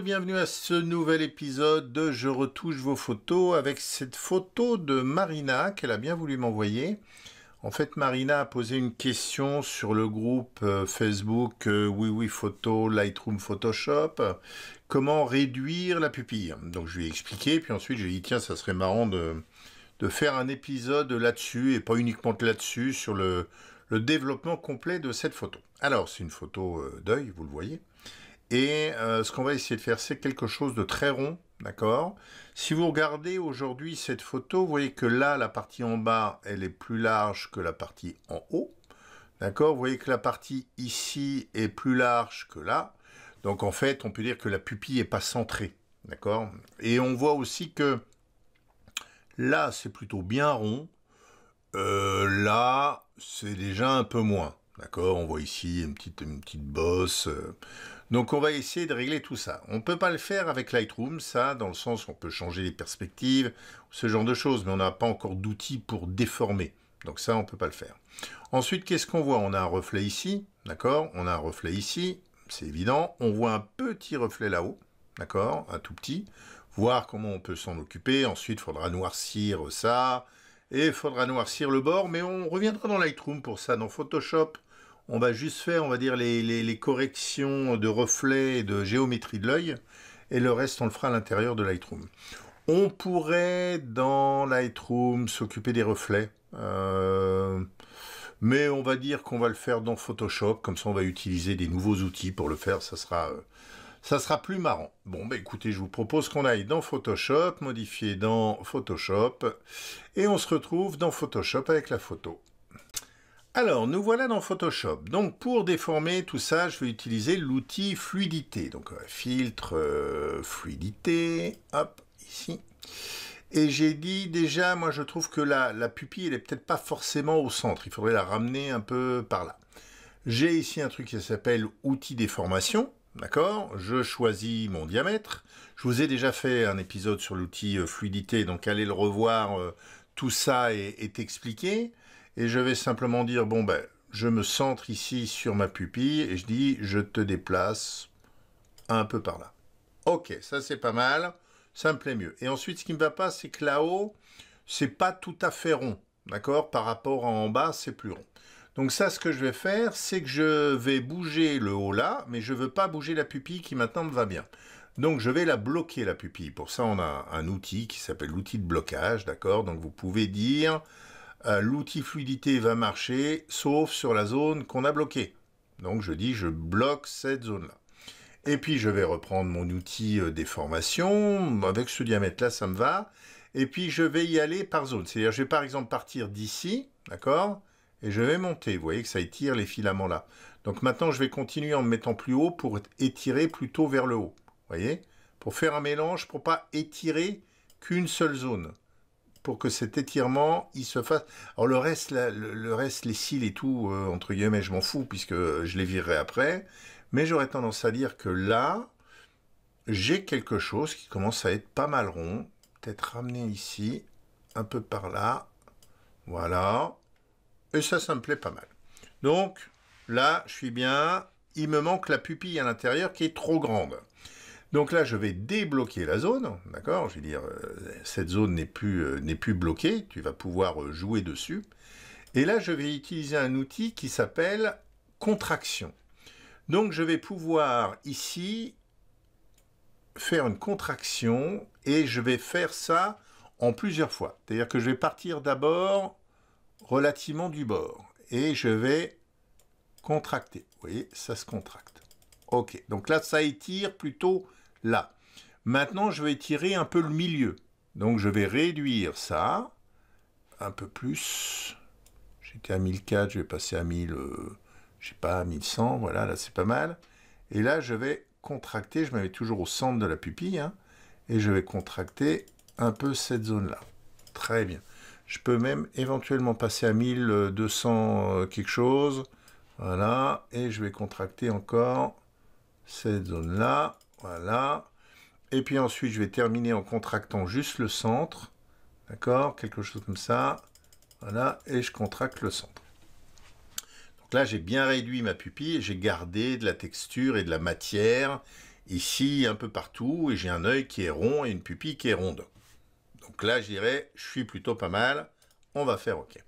bienvenue à ce nouvel épisode de Je retouche vos photos avec cette photo de Marina qu'elle a bien voulu m'envoyer. En fait, Marina a posé une question sur le groupe euh, Facebook Oui euh, Oui Photo, Lightroom Photoshop. Comment réduire la pupille Donc je lui ai expliqué, puis ensuite j'ai dit tiens, ça serait marrant de, faire un épisode là-dessus et pas uniquement là-dessus, sur le, le développement complet de cette photo. Alors, c'est une photo euh, d'œil, vous le voyez. Et euh, ce qu'on va essayer de faire, c'est quelque chose de très rond, d'accord Si vous regardez aujourd'hui cette photo, vous voyez que là, la partie en bas, elle est plus large que la partie en haut, d'accord Vous voyez que la partie ici est plus large que là. Donc en fait, on peut dire que la pupille n'est pas centrée, d'accord Et on voit aussi que là, c'est plutôt bien rond. Euh, là, c'est déjà un peu moins, d'accord On voit ici une petite, une petite bosse... Euh, donc on va essayer de régler tout ça. On ne peut pas le faire avec Lightroom, ça, dans le sens où on peut changer les perspectives, ce genre de choses, mais on n'a pas encore d'outils pour déformer. Donc ça, on ne peut pas le faire. Ensuite, qu'est-ce qu'on voit On a un reflet ici, d'accord On a un reflet ici, c'est évident. On voit un petit reflet là-haut, d'accord Un tout petit. Voir comment on peut s'en occuper. Ensuite, il faudra noircir ça. Et il faudra noircir le bord, mais on reviendra dans Lightroom pour ça, dans Photoshop on va juste faire, on va dire, les, corrections de reflets et de géométrie de l'œil, et le reste, on le fera à l'intérieur de Lightroom. On pourrait, dans Lightroom, s'occuper des reflets, euh, mais on va dire qu'on va le faire dans Photoshop, comme ça on va utiliser des nouveaux outils pour le faire, ça sera... Euh, ça sera plus marrant. Bon, bah, écoutez, je vous propose qu'on aille dans Photoshop, modifier dans Photoshop, et on se retrouve dans Photoshop avec la photo. Alors, nous voilà dans Photoshop. Donc, pour déformer tout ça, je vais utiliser l'outil fluidité. Donc, filtre, euh, fluidité, hop, ici. Et j'ai dit déjà, moi je trouve que la, pupille, elle est peut-être pas forcément au centre. Il faudrait la ramener un peu par là. J'ai ici un truc qui s'appelle outil déformation. D'accord Je choisis mon diamètre. Je vous ai déjà fait un épisode sur l'outil euh, fluidité, donc allez le revoir. Euh, tout ça est expliqué et je vais simplement dire, bon ben, je me centre ici sur ma pupille et je dis, je te déplace un peu par là. Ok, ça c'est pas mal, ça me plaît mieux. Et ensuite, ce qui ne va pas, c'est que là-haut, c'est pas tout à fait rond, d'accord Par rapport à en bas, c'est plus rond. Donc ça, ce que je vais faire, c'est que je vais bouger le haut là, mais je ne veux pas bouger la pupille qui maintenant me va bien. Donc je vais la bloquer, la pupille. Pour ça, on a un outil qui s'appelle l'outil de blocage, d'accord Donc vous pouvez dire, euh, l'outil fluidité va marcher, sauf sur la zone qu'on a bloquée. Donc je dis, je bloque cette zone-là. Et puis je vais reprendre mon outil euh, déformation. Avec ce diamètre-là, ça me va. Et puis je vais y aller par zone. C'est-à-dire, je vais par exemple partir d'ici, d'accord Et je vais monter. Vous voyez que ça étire les filaments là. Donc maintenant, je vais continuer en me mettant plus haut pour étirer plutôt vers le haut. Vous voyez Pour faire un mélange, pour pas étirer qu'une seule zone pour que cet étirement, il se fasse. Alors le reste, le, reste, les cils et tout, euh, entre guillemets, je m'en fous puisque je les virerai après. Mais j'aurais tendance à dire que là, j'ai quelque chose qui commence à être pas mal rond. Peut-être ramener ici, un peu par là. Voilà. Et ça, ça me plaît pas mal. Donc, là, je suis bien. Il me manque la pupille à l'intérieur qui est trop grande. Donc là, je vais débloquer la zone, d'accord Je vais dire, euh, cette zone euh, n'est plus, bloquée, tu vas pouvoir euh, jouer dessus. Et là, je vais utiliser un outil qui s'appelle contraction. Donc je vais pouvoir ici faire une contraction et je vais faire ça en plusieurs fois. C'est-à-dire que je vais partir d'abord relativement du bord et je vais contracter. Vous voyez, ça se contracte. Ok, donc là, ça étire plutôt là. Maintenant, je vais tirer un peu le milieu. Donc, je vais réduire ça un peu plus. J'étais à 1004, je vais passer à 1000, euh, je sais pas, 1100, voilà, là c'est pas mal. Et là, je vais contracter, je m'avais toujours au centre de la pupille, hein, et je vais contracter un peu cette zone-là. Très bien. Je peux même éventuellement passer à 1200 euh, quelque chose. Voilà. Et je vais contracter encore cette zone-là. Voilà. Et puis ensuite, je vais terminer en contractant juste le centre. D'accord Quelque chose comme ça. Voilà. Et je contracte le centre. Donc là, j'ai bien réduit ma pupille j'ai gardé de la texture et de la matière ici, un peu partout. Et j'ai un œil qui est rond et une pupille qui est ronde. Donc là, je dirais, je suis plutôt pas mal. On va faire OK.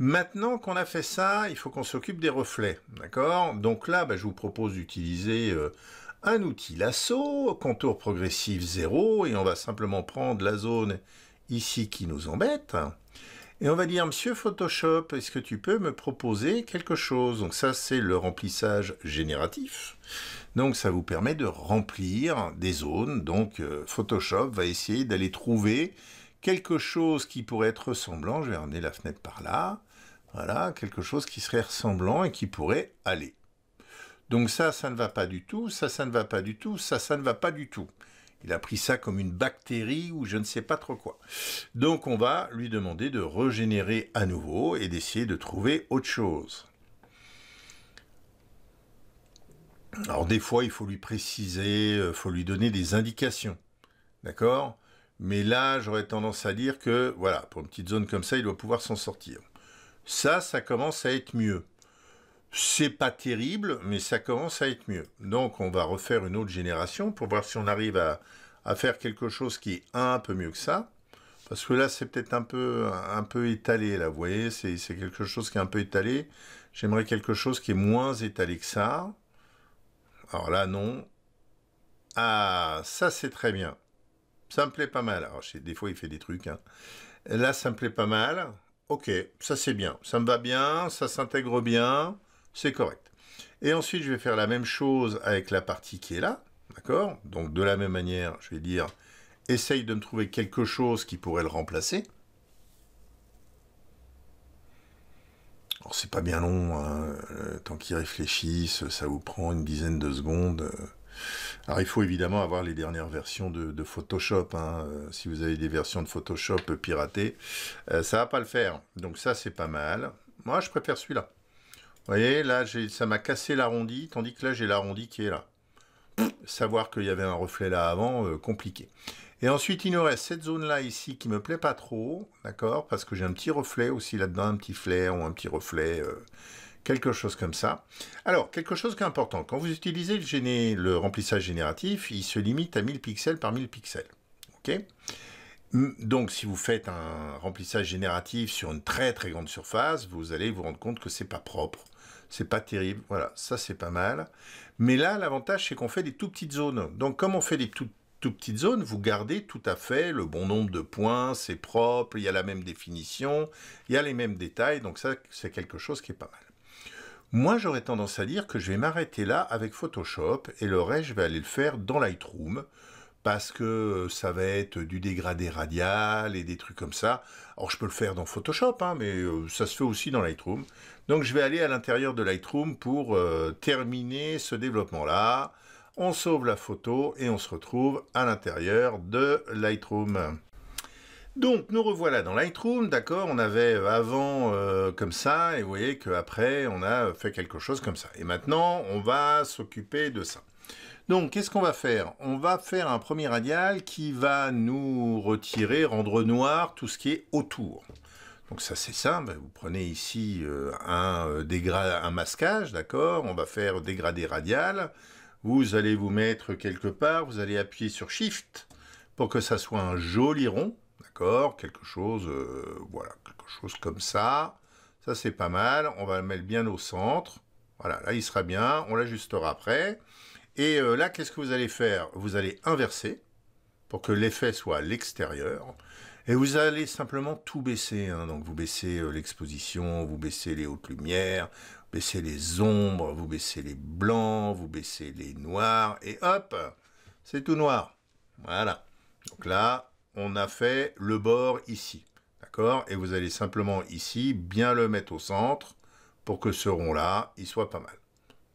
Maintenant qu'on a fait ça, il faut qu'on s'occupe des reflets. D'accord Donc là, bah, je vous propose d'utiliser... Euh, un outil lasso, contour progressif 0, et on va simplement prendre la zone ici qui nous embête. Et on va dire, monsieur Photoshop, est-ce que tu peux me proposer quelque chose Donc ça, c'est le remplissage génératif. Donc ça vous permet de remplir des zones. Donc euh, Photoshop va essayer d'aller trouver quelque chose qui pourrait être ressemblant. Je vais ramener la fenêtre par là. Voilà, quelque chose qui serait ressemblant et qui pourrait aller. Donc ça, ça ne va pas du tout, ça, ça ne va pas du tout, ça, ça ne va pas du tout. Il a pris ça comme une bactérie ou je ne sais pas trop quoi. Donc on va lui demander de régénérer à nouveau et d'essayer de trouver autre chose. Alors des fois, il faut lui préciser, il euh, faut lui donner des indications. D'accord Mais là, j'aurais tendance à dire que, voilà, pour une petite zone comme ça, il doit pouvoir s'en sortir. Ça, ça commence à être mieux c'est pas terrible, mais ça commence à être mieux. Donc on va refaire une autre génération pour voir si on arrive à, faire quelque chose qui est un peu mieux que ça. Parce que là, c'est peut-être un peu, un peu étalé, là, vous voyez, c'est quelque chose qui est un peu étalé. J'aimerais quelque chose qui est moins étalé que ça. Alors là, non. Ah, ça, c'est très bien. Ça me plaît pas mal. Alors, des fois, il fait des trucs. Hein. Là, ça me plaît pas mal. Ok, ça, c'est bien. Ça me va bien, ça s'intègre bien c'est correct. Et ensuite, je vais faire la même chose avec la partie qui est là, d'accord Donc de la même manière, je vais dire, essaye de me trouver quelque chose qui pourrait le remplacer. Alors c'est pas bien long, hein. euh, tant qu'ils réfléchissent, ça vous prend une dizaine de secondes. Euh, alors il faut évidemment avoir les dernières versions de, Photoshop. Hein. Euh, si vous avez des versions de Photoshop piratées, ça va pas le faire. Donc ça c'est pas mal. Moi je préfère celui-là. Vous voyez, là, ça m'a cassé l'arrondi, tandis que là, j'ai l'arrondi qui est là. Savoir qu'il y avait un reflet là avant, euh, compliqué. Et ensuite, il nous reste cette zone-là ici qui me plaît pas trop, d'accord Parce que j'ai un petit reflet aussi là-dedans, un petit flair ou un petit reflet, euh, quelque chose comme ça. Alors, quelque chose qui est important, quand vous utilisez le, remplissage génératif, il se limite à 1000 pixels par 1000 pixels, ok donc, si vous faites un remplissage génératif sur une très très grande surface, vous allez vous rendre compte que c'est pas propre c'est pas terrible. Voilà, ça c'est pas mal. Mais là, l'avantage, c'est qu'on fait des tout petites zones. Donc, comme on fait des tout, petites zones, vous gardez tout à fait le bon nombre de points, c'est propre, il y a la même définition, il y a les mêmes détails. Donc, ça, c'est quelque chose qui est pas mal. Moi, j'aurais tendance à dire que je vais m'arrêter là avec Photoshop et le reste, je vais aller le faire dans Lightroom parce que euh, ça va être du dégradé radial et des trucs comme ça. Alors je peux le faire dans Photoshop, hein, mais euh, ça se fait aussi dans Lightroom. Donc je vais aller à l'intérieur de Lightroom pour euh, terminer ce développement-là. On sauve la photo et on se retrouve à l'intérieur de Lightroom. Donc nous revoilà dans Lightroom, d'accord, on avait avant comme ça, et vous voyez qu'après on a fait quelque chose comme ça. Et maintenant on va s'occuper de ça. Donc, qu'est-ce qu'on va faire On va faire un premier radial qui va nous retirer, rendre noir tout ce qui est autour. Donc ça c'est simple, ben, vous prenez ici euh, un, euh, un masquage, d'accord On va faire dégradé radial. Vous allez vous mettre quelque part, vous allez appuyer sur Shift pour que ça soit un joli rond, d'accord Quelque chose, euh, voilà, quelque chose comme ça. Ça c'est pas mal, on va le mettre bien au centre. Voilà, là il sera bien, on l'ajustera après. Et euh, là, qu'est-ce que vous allez faire Vous allez inverser pour que l'effet soit à l'extérieur. Et vous allez simplement tout baisser. Hein. Donc vous baissez euh, l'exposition, vous baissez les hautes lumières, vous baissez les ombres, vous baissez les blancs, vous baissez les noirs, et hop, c'est tout noir. Voilà. Donc là, on a fait le bord ici. D'accord Et vous allez simplement ici bien le mettre au centre pour que ce rond-là, il soit pas mal.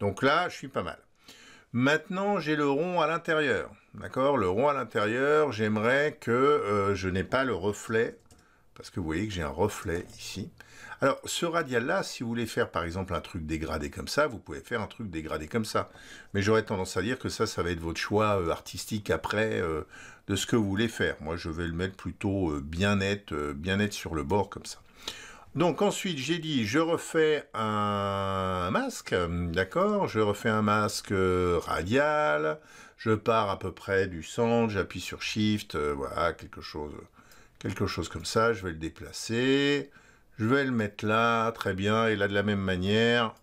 Donc là, je suis pas mal. Maintenant, j'ai le rond à l'intérieur. D'accord Le rond à l'intérieur, j'aimerais que euh, je n'ai pas le reflet, parce que vous voyez que j'ai un reflet ici. Alors, ce radial-là, si vous voulez faire par exemple un truc dégradé comme ça, vous pouvez faire un truc dégradé comme ça. Mais j'aurais tendance à dire que ça, ça va être votre choix euh, artistique après euh, de ce que vous voulez faire. Moi, je vais le mettre plutôt bien net, bien net sur le bord comme ça. Donc ensuite, j'ai dit, je refais un masque, d'accord Je refais un masque euh, radial, je pars à peu près du centre, j'appuie sur Shift, euh, voilà, quelque chose, quelque chose comme ça, je vais le déplacer, je vais le mettre là, très bien, et là de la même manière,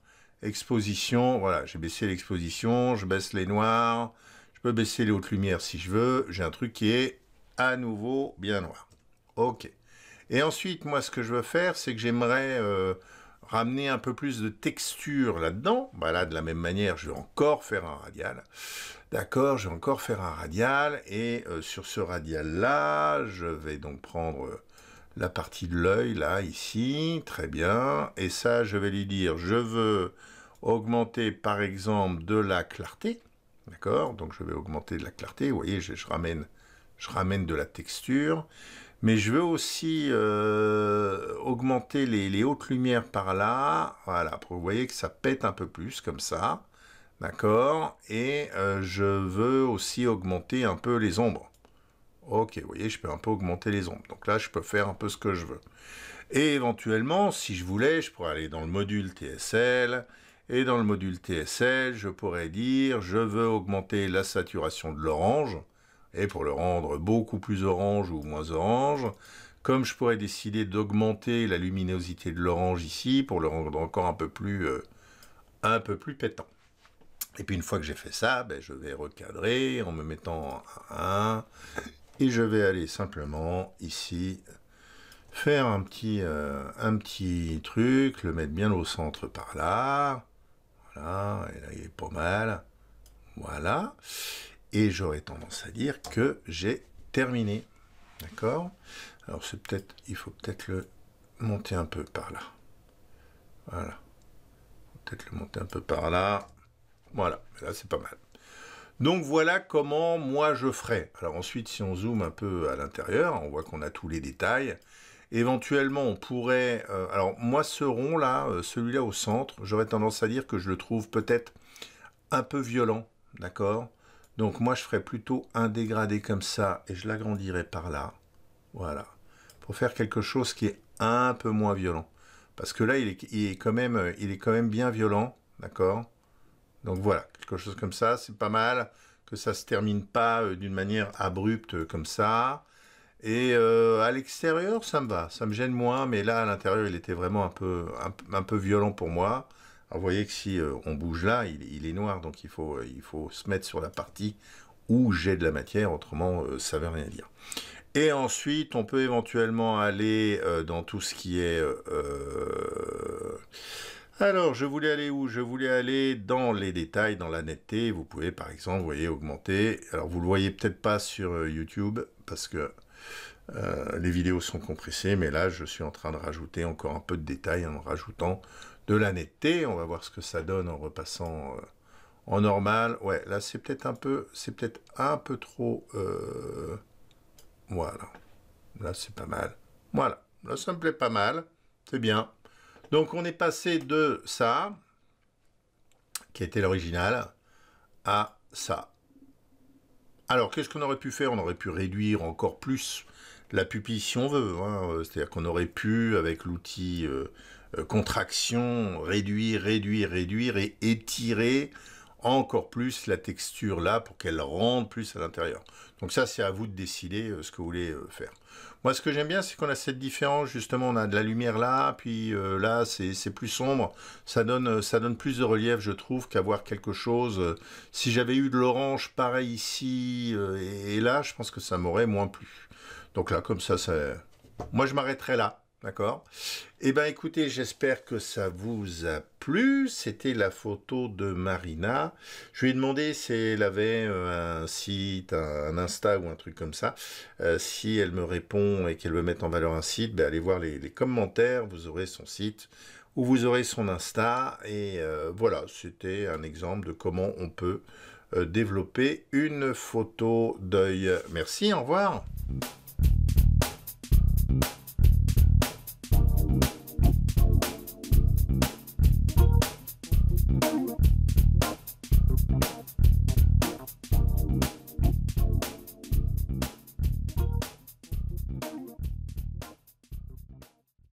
exposition, voilà, j'ai baissé l'exposition, je baisse les noirs, je peux baisser les hautes lumières si je veux, j'ai un truc qui est à nouveau bien noir. Ok. Et ensuite, moi, ce que je veux faire, c'est que j'aimerais euh, ramener un peu plus de texture là-dedans. Bah là, de la même manière, je vais encore faire un radial. D'accord, je vais encore faire un radial. Et euh, sur ce radial-là, je vais donc prendre euh, la partie de l'œil, là, ici. Très bien. Et ça, je vais lui dire, je veux augmenter, par exemple, de la clarté. D'accord Donc, je vais augmenter de la clarté. Vous voyez, je ramène je ramène de la texture. Mais je veux aussi euh, augmenter les, hautes lumières par là. Voilà, vous voyez que ça pète un peu plus comme ça. D'accord Et euh, je veux aussi augmenter un peu les ombres. Ok, vous voyez, je peux un peu augmenter les ombres. Donc là, je peux faire un peu ce que je veux. Et éventuellement, si je voulais, je pourrais aller dans le module TSL. Et dans le module TSL, je pourrais dire, je veux augmenter la saturation de l'orange. Et pour le rendre beaucoup plus orange ou moins orange, comme je pourrais décider d'augmenter la luminosité de l'orange ici pour le rendre encore un peu plus, euh, un peu plus pétant. Et puis une fois que j'ai fait ça, ben, je vais recadrer en me mettant à 1. Et je vais aller simplement ici faire un petit, euh, un petit truc, le mettre bien au centre par là. Voilà, et là il est pas mal. Voilà et j'aurais tendance à dire que j'ai terminé. D'accord Alors c'est peut-être, il faut peut-être le monter un peu par là. Voilà. Peut-être le monter un peu par là. Voilà, là c'est pas mal. Donc voilà comment moi je ferais. Alors ensuite, si on zoome un peu à l'intérieur, on voit qu'on a tous les détails. Éventuellement, on pourrait... Euh, alors moi, ce rond là, euh, celui-là au centre, j'aurais tendance à dire que je le trouve peut-être un peu violent, d'accord donc moi, je ferais plutôt un dégradé comme ça et je l'agrandirais par là. Voilà. Pour faire quelque chose qui est un peu moins violent. Parce que là, il est, quand, même, euh, il est quand même bien violent. D'accord Donc voilà, quelque chose comme ça, c'est pas mal que ça se termine pas euh, d'une manière abrupte euh, comme ça. Et à l'extérieur, ça me va, ça me gêne moins, mais là, à l'intérieur, il était vraiment un peu, un peu violent pour moi. Alors ah, vous voyez que si euh, on bouge là, il, est noir, donc il faut, euh, il faut se mettre sur la partie où j'ai de la matière, autrement euh, ça ne veut rien dire. Et ensuite, on peut éventuellement aller dans tout ce qui est... Alors, je voulais aller où Je voulais aller dans les détails, dans la netteté. Vous pouvez, par exemple, vous voyez, augmenter. Alors, vous le voyez peut-être pas sur YouTube, parce que les vidéos sont compressées, mais là, je suis en train de rajouter encore un peu de détails en rajoutant de la netteté. On va voir ce que ça donne en repassant euh, en normal. Ouais, là c'est peut-être un peu, c'est peut-être un peu trop. Euh, voilà, là c'est pas mal. Voilà, là ça me plaît pas mal, c'est bien. Donc on est passé de ça, qui était l'original, à ça. Alors qu'est-ce qu'on aurait pu faire On aurait pu réduire encore plus la pupille si on veut. Hein. C'est-à-dire qu'on aurait pu, avec l'outil euh, euh, contraction, réduire, réduire, réduire et étirer encore plus la texture là pour qu'elle rentre plus à l'intérieur. Donc ça, c'est à vous de décider euh, ce que vous voulez euh, faire. Moi, ce que j'aime bien, c'est qu'on a cette différence. Justement, on a de la lumière là, puis là, c'est plus sombre. Ça donne, ça donne plus de relief, je trouve, qu'avoir quelque chose. si j'avais eu de l'orange pareil ici et, là, je pense que ça m'aurait moins plu. Donc là, comme ça, ça... moi, je m'arrêterai là. D'accord Eh bien écoutez, j'espère que ça vous a plu. C'était la photo de Marina. Je lui ai demandé si elle avait euh, un site, un Insta ou un truc comme ça. Euh, si elle me répond et qu'elle veut mettre en valeur un site, ben allez voir les, commentaires, vous aurez son site ou vous aurez son Insta. Et euh, voilà, c'était un exemple de comment on peut développer une photo d'œil. Merci, au revoir.